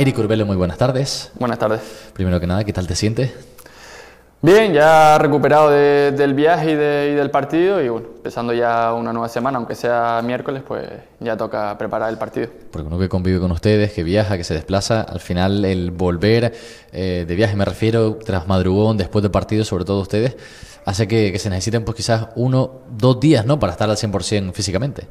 Eric Urbelo, muy buenas tardes. Buenas tardes. Primero que nada, ¿qué tal te sientes? Bien, ya recuperado del viaje y, del partido y bueno, empezando ya una nueva semana, aunque sea miércoles, pues ya toca preparar el partido. Porque uno que convive con ustedes, que viaja, que se desplaza, al final el volver eh, de viaje, me refiero, tras madrugón, después del partido, sobre todo ustedes, hace que, se necesiten pues quizás uno, dos días, ¿no? Para estar al 100% físicamente.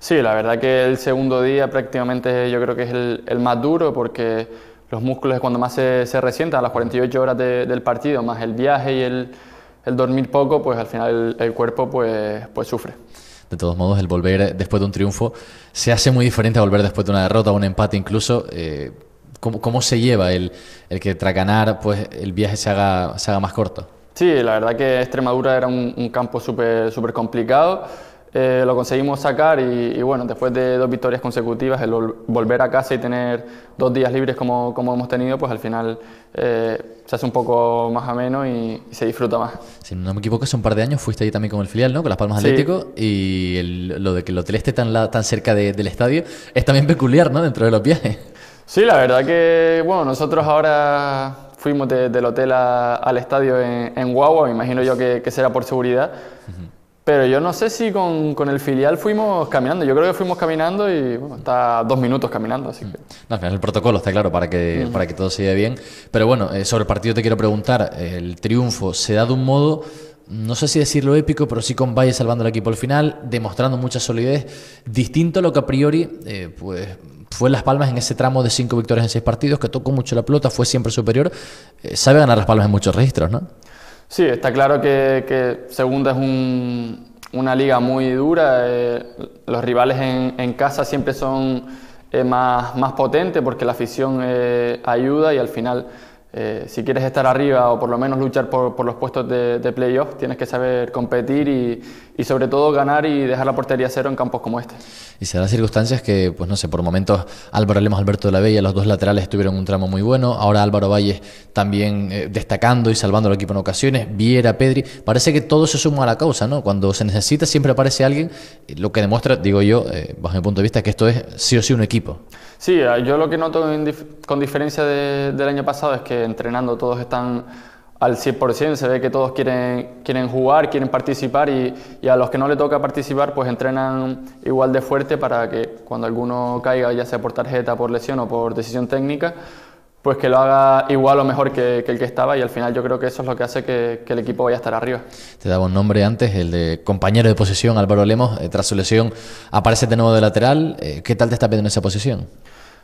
Sí, la verdad que el segundo día prácticamente yo creo que es el, más duro porque los músculos cuando más se, se resientan, a las 48 horas del partido, más el viaje y el, dormir poco, pues al final el, cuerpo pues, pues sufre. De todos modos, el volver después de un triunfo se hace muy diferente a volver después de una derrota, o un empate incluso. Eh, ¿cómo, se lleva el, que tras ganar pues, el viaje se haga, se haga más corto? Sí, la verdad que Extremadura era un, un campo súper complicado eh, lo conseguimos sacar y, bueno, después de dos victorias consecutivas, el volver a casa y tener dos días libres como, como hemos tenido, pues al final eh, se hace un poco más ameno y, se disfruta más. Si no me equivoco, hace un par de años fuiste ahí también con el filial, ¿no? Con las Palmas sí. Atlético y lo de que el hotel esté tan, tan cerca del estadio es también peculiar, ¿no? Dentro de los viajes. Sí, la verdad que, bueno, nosotros ahora fuimos del hotel al estadio en, Guagua, me imagino yo que, será por seguridad. Pero yo no sé si con, el filial fuimos caminando. Yo creo que fuimos caminando y bueno, está dos minutos caminando. Así que... No, al final el protocolo está claro para que, para que todo se lleve bien. Pero bueno, eh, sobre el partido te quiero preguntar. El triunfo se da de un modo no sé si decirlo épico, pero sí con Valle salvando el equipo al final, demostrando mucha solidez, distinto a lo que a priori eh, pues, fue Las Palmas en ese tramo de cinco victorias en seis partidos, que tocó mucho la pelota, fue siempre superior, eh, sabe ganar Las Palmas en muchos registros, ¿no? Sí, está claro que, segunda es una liga muy dura. Eh, los rivales en, casa siempre son eh, más, más potentes porque la afición eh, ayuda y al final, si quieres estar arriba o por lo menos luchar por, los puestos de, de playoff, tienes que saber competir y, y sobre todo ganar y dejar la portería cero en campos como este. Y se dan circunstancias que, pues no sé, por momentos Álvaro Lemos, Alberto de la Bella, los dos laterales tuvieron un tramo muy bueno, ahora Álvaro Valles también eh, destacando y salvando al equipo en ocasiones, Viera, Pedri, parece que todo se suma a la causa, ¿no? Cuando se necesita siempre aparece alguien, lo que demuestra, digo yo, eh, bajo mi punto de vista, que esto es sí o sí un equipo. Sí, eh, yo lo que noto con diferencia del año pasado es que entrenando todos están al 100%, se ve que todos quieren, quieren jugar, quieren participar y, y, a los que no le toca participar pues entrenan igual de fuerte para que cuando alguno caiga, ya sea por tarjeta, por lesión o por decisión técnica, pues que lo haga igual o mejor que, que el que estaba y al final yo creo que eso es lo que hace que, que, el equipo vaya a estar arriba. Te daba un nombre antes, el de compañero de posición Álvaro Lemos, eh, tras su lesión aparece de nuevo de lateral, eh, ¿qué tal te está pidiendo esa posición?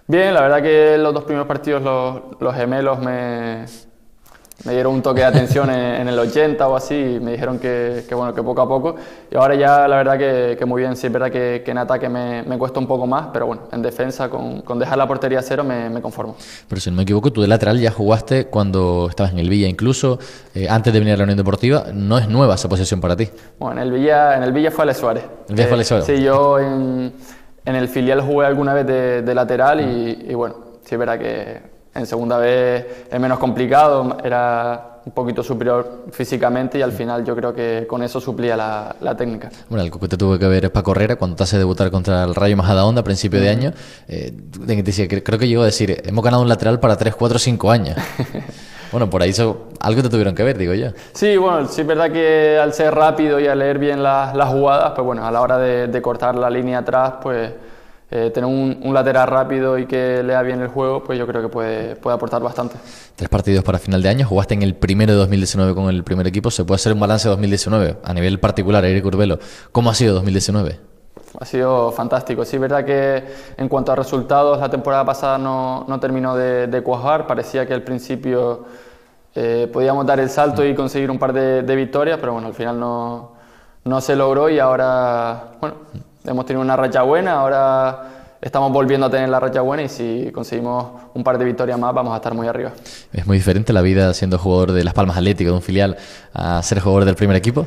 Bien, la verdad que los dos primeros partidos los, los gemelos me me dieron un toque de atención en, el 80 o así y me dijeron que, bueno, que poco a poco. Y ahora ya la verdad que, muy bien, sí es verdad que, en ataque me, cuesta un poco más, pero bueno, en defensa con, dejar la portería cero me, conformo. Pero si no me equivoco, tú de lateral ya jugaste cuando estabas en el Villa, incluso eh, antes de venir a la Unión Deportiva, ¿no es nueva esa posición para ti? Bueno, en el Villa, en el Villa fue Ale Suárez. ¿El Villa fue Ale eh, Suárez? Sí, yo en, el filial jugué alguna vez de, lateral y, y bueno, sí es verdad que en segunda vez es menos complicado, era un poquito superior físicamente y al mm. final yo creo que con eso suplía la, técnica. Bueno, algo que te tuvo que ver es para correr? cuando te hace debutar contra el Rayo Onda a principio de mm. año. Eh, creo que llegó a decir, hemos ganado un lateral para 3, 4, 5 años. Bueno, por ahí eso, algo te tuvieron que ver, digo yo. Sí, bueno, sí es verdad que al ser rápido y a leer bien las, jugadas, pues bueno, a la hora de, de cortar la línea atrás, pues eh, tener un, lateral rápido y que lea bien el juego, pues yo creo que puede, puede aportar bastante. Tres partidos para final de año, jugaste en el primero de 2019 con el primer equipo, ¿se puede hacer un balance de 2019 a nivel particular, Eric Urbelo? ¿Cómo ha sido 2019? Ha sido fantástico. Sí, es verdad que en cuanto a resultados, la temporada pasada no, no terminó de, cuajar, parecía que al principio eh, podíamos dar el salto y conseguir un par de, de victorias, pero bueno, al final no, no se logró y ahora, bueno hemos tenido una racha buena, ahora estamos volviendo a tener la racha buena y si conseguimos un par de victorias más vamos a estar muy arriba. ¿Es muy diferente la vida siendo jugador de Las Palmas Atlético, de un filial, a ser jugador del primer equipo?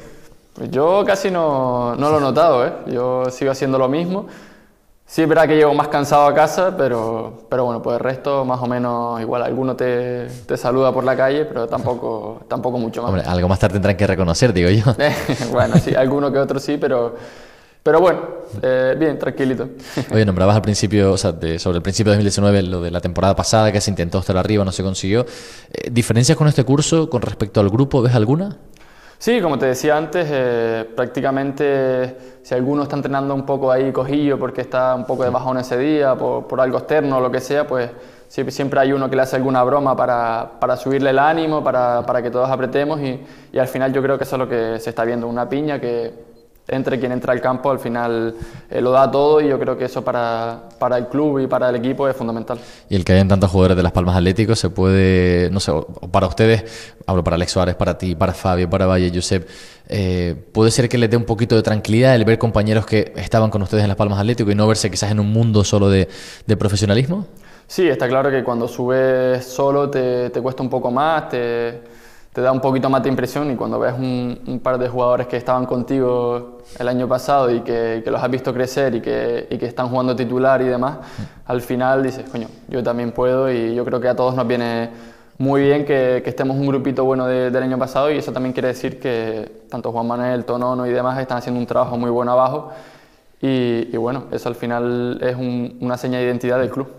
yo casi no, no lo he notado, ¿eh? yo sigo haciendo lo mismo. Sí, es verdad que llego más cansado a casa, pero, pero bueno, pues el resto más o menos igual. Alguno te, te saluda por la calle, pero tampoco, tampoco mucho más. Hombre, algo más tarde tendrán que reconocer, digo yo. bueno, sí, alguno que otro sí, pero, pero bueno, eh, bien, tranquilito. Oye, nombrabas al principio, o sea, sobre el principio de 2019, lo de la temporada pasada, que se intentó estar arriba, no se consiguió. Eh, ¿Diferencias con este curso con respecto al grupo? ¿Ves alguna? Sí, como te decía antes, eh, prácticamente si alguno está entrenando un poco ahí cojillo porque está un poco de bajón ese día, por, algo externo o lo que sea, pues siempre, siempre hay uno que le hace alguna broma para, subirle el ánimo, para, que todos apretemos y, y al final yo creo que eso es lo que se está viendo, una piña que entre quien entra al campo al final eh, lo da todo y yo creo que eso para, para, el club y para el equipo es fundamental. Y el que hayan tantos jugadores de Las Palmas Atléticos se puede, no sé, para ustedes, hablo para Alex Suárez, para ti, para Fabio, para Valle, Josep, eh, puede ser que les dé un poquito de tranquilidad el ver compañeros que estaban con ustedes en Las Palmas Atléticos y no verse quizás en un mundo solo de, de profesionalismo. Sí, está claro que cuando subes solo te, te cuesta un poco más, te te da un poquito más de impresión y cuando ves un, par de jugadores que estaban contigo el año pasado y que, los has visto crecer y que, están jugando titular y demás, al final dices, coño, yo también puedo y yo creo que a todos nos viene muy bien que, estemos un grupito bueno del año pasado y eso también quiere decir que tanto Juan Manuel, Tonono y demás están haciendo un trabajo muy bueno abajo y, bueno, eso al final es una seña de identidad del club.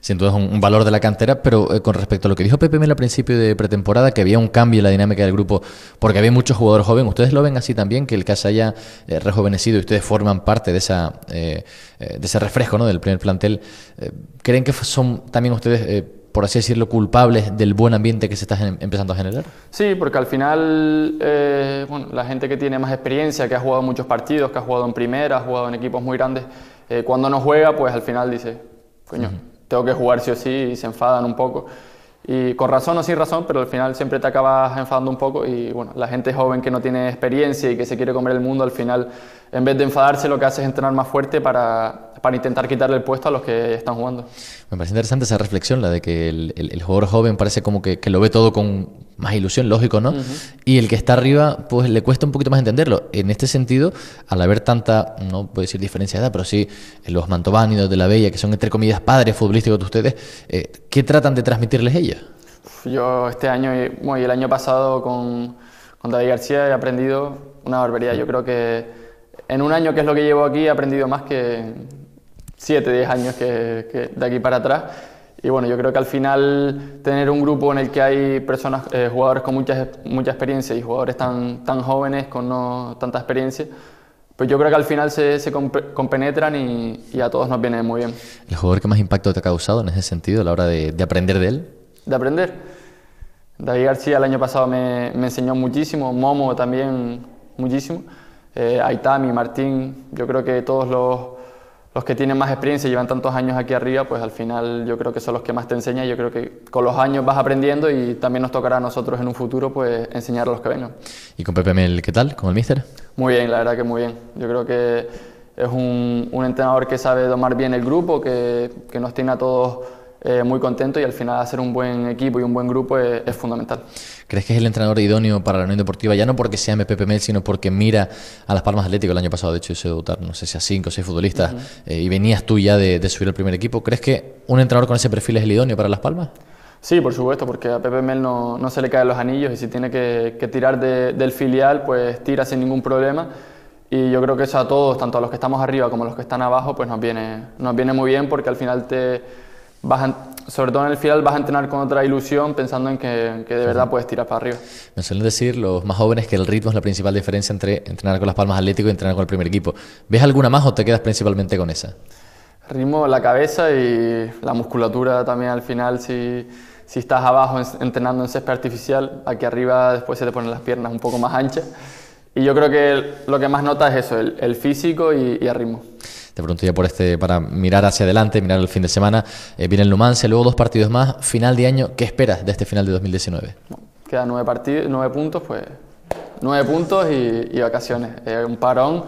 Sí, entonces es un, valor de la cantera, pero eh, con respecto a lo que dijo Pepe Mel al principio de pretemporada, que había un cambio en la dinámica del grupo, porque había muchos jugadores jóvenes, ¿ustedes lo ven así también, que el casa haya eh, rejuvenecido y ustedes forman parte de, esa, eh, de ese refresco ¿no? del primer plantel? ¿Creen que son también ustedes por así decirlo, culpables del buen ambiente que se está empezando a generar? Sí, porque al final, eh, bueno, la gente que tiene más experiencia, que ha jugado muchos partidos, que ha jugado en primera, ha jugado en equipos muy grandes, eh, cuando no juega, pues al final dice, coño, tengo que jugar sí o sí, y se enfadan un poco. Y con razón o sin razón, pero al final siempre te acabas enfadando un poco y bueno, la gente joven que no tiene experiencia y que se quiere comer el mundo, al final en vez de enfadarse, lo que hace es entrenar más fuerte para, para intentar quitarle el puesto a los que están jugando. Me parece interesante esa reflexión, la de que el, jugador joven parece como que, que, lo ve todo con más ilusión, lógico, ¿no? Y el que está arriba, pues le cuesta un poquito más entenderlo. En este sentido, al haber tanta, no puedo decir diferencia de edad, pero sí eh, los mantovánidos de la Bella, que son entre comillas padres futbolísticos de ustedes, eh, ¿qué tratan de transmitirles ellas? Yo este año y el año pasado con, con David García he aprendido una barbaridad. Yo creo que en un año que es lo que llevo aquí he aprendido más que 7, 10 años que, de aquí para atrás. Y bueno, yo creo que al final tener un grupo en el que hay personas, eh, jugadores con mucha, mucha experiencia y jugadores tan, tan jóvenes con no tanta experiencia, pues yo creo que al final se, se compenetran y, a todos nos viene muy bien. ¿El jugador que más impacto te ha causado en ese sentido a la hora de, de aprender de él? De aprender. David García el año pasado me, me enseñó muchísimo, Momo también muchísimo. Eh, Aitami, Martín, yo creo que todos los, que tienen más experiencia y llevan tantos años aquí arriba, pues al final yo creo que son los que más te enseñan. Yo creo que con los años vas aprendiendo y también nos tocará a nosotros en un futuro pues enseñar a los que vengan. ¿Y con Pepe Mel qué tal? ¿Con el míster? Muy bien, la verdad que muy bien. Yo creo que es un, entrenador que sabe domar bien el grupo, que, que nos tiene a todos eh, muy contento y al final hacer un buen equipo y un buen grupo es, fundamental. ¿Crees que es el entrenador idóneo para la Unión Deportiva? Ya no porque sea MPP Mel, sino porque mira a Las Palmas Atlético el año pasado, de hecho, hizo debutar, no sé si a cinco o seis futbolistas, eh, y venías tú ya de, subir al primer equipo. ¿Crees que un entrenador con ese perfil es el idóneo para Las Palmas? Sí, por supuesto, porque a Pepe Mel no, se le caen los anillos y si tiene que, tirar del filial, pues tira sin ningún problema. Y yo creo que eso a todos, tanto a los que estamos arriba como a los que están abajo, pues nos viene, nos viene muy bien porque al final te, sobre todo en el final vas a entrenar con otra ilusión pensando en que, de verdad puedes tirar para arriba. Me suelen decir los más jóvenes que el ritmo es la principal diferencia entre entrenar con las palmas atlético y entrenar con el primer equipo. ¿Ves alguna más o te quedas principalmente con esa? Ritmo, la cabeza y la musculatura también al final si, estás abajo entrenando en césped artificial, aquí arriba después se te ponen las piernas un poco más anchas. Y yo creo que lo que más nota es eso, el, físico y el ritmo. Te pregunto ya por este, para mirar hacia adelante, mirar el fin de semana. Eh, viene el Numancia, luego dos partidos más. Final de año, ¿qué esperas de este final de 2019? Quedan nueve, partidos, nueve puntos, pues nueve puntos y, vacaciones. Eh, un parón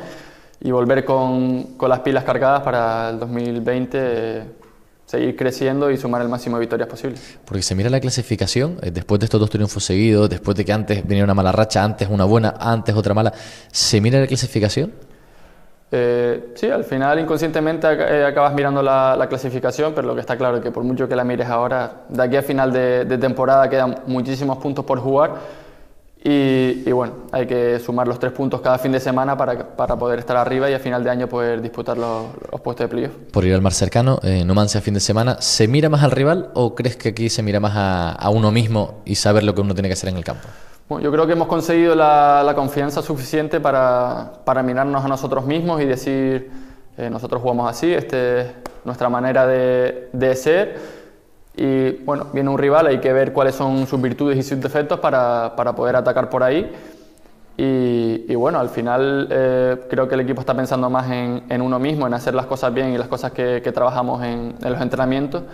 y volver con, las pilas cargadas para el 2020. Eh, seguir creciendo y sumar el máximo de victorias posible. Porque se mira la clasificación, después de estos dos triunfos seguidos, después de que antes venía una mala racha, antes una buena, antes otra mala, ¿se mira la clasificación? Eh, sí, al final inconscientemente eh, acabas mirando la, clasificación, pero lo que está claro es que por mucho que la mires ahora, de aquí a final de, temporada quedan muchísimos puntos por jugar y, bueno, hay que sumar los tres puntos cada fin de semana para, poder estar arriba y a final de año poder disputar los, puestos de pliego. Por ir al más cercano, eh, Numancia fin de semana, ¿se mira más al rival o crees que aquí se mira más a uno mismo y saber lo que uno tiene que hacer en el campo? Bueno, yo creo que hemos conseguido la, confianza suficiente para, mirarnos a nosotros mismos y decir, eh, nosotros jugamos así, esta es nuestra manera de, ser. Y bueno, viene un rival, hay que ver cuáles son sus virtudes y sus defectos para, poder atacar por ahí. Y, bueno, al final eh, creo que el equipo está pensando más en, uno mismo, en hacer las cosas bien y las cosas que, trabajamos en los entrenamientos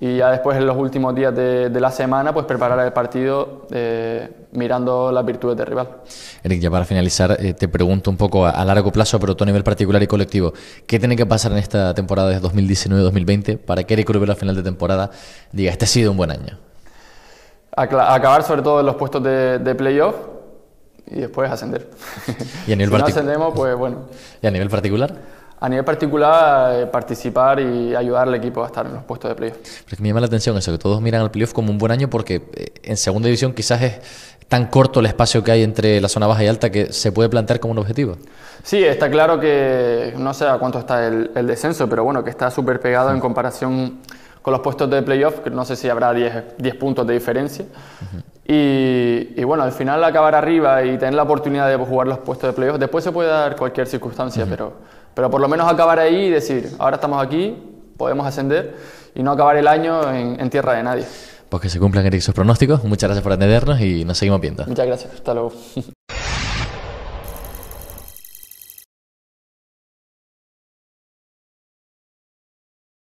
y ya después en los últimos días de, la semana pues preparar el partido eh, mirando las virtudes del rival. Eric, ya para finalizar eh, te pregunto un poco a, largo plazo pero a nivel particular y colectivo, ¿qué tiene que pasar en esta temporada de 2019-2020 para que Eric Rubio a final de temporada diga este ha sido un buen año? acabar sobre todo en los puestos de, playoff y después ascender. ¿Y a nivel si ascendemos pues bueno. ¿Y a nivel particular? a nivel particular eh, participar y ayudar al equipo a estar en los puestos de playoff. Pero que me llama la atención eso, que todos miran al playoff como un buen año porque eh, en segunda división quizás es tan corto el espacio que hay entre la zona baja y alta que se puede plantear como un objetivo. Sí, está claro que no sé a cuánto está el, descenso, pero bueno, que está súper pegado en comparación con los puestos de playoff, que no sé si habrá 10 puntos de diferencia. Y, bueno, al final acabar arriba y tener la oportunidad de jugar los puestos de playoff, después se puede dar cualquier circunstancia, pero pero por lo menos acabar ahí y decir, ahora estamos aquí, podemos ascender y no acabar el año en, tierra de nadie. Pues que se cumplan esos pronósticos. Muchas gracias por atendernos y nos seguimos viendo. Muchas gracias. Hasta luego.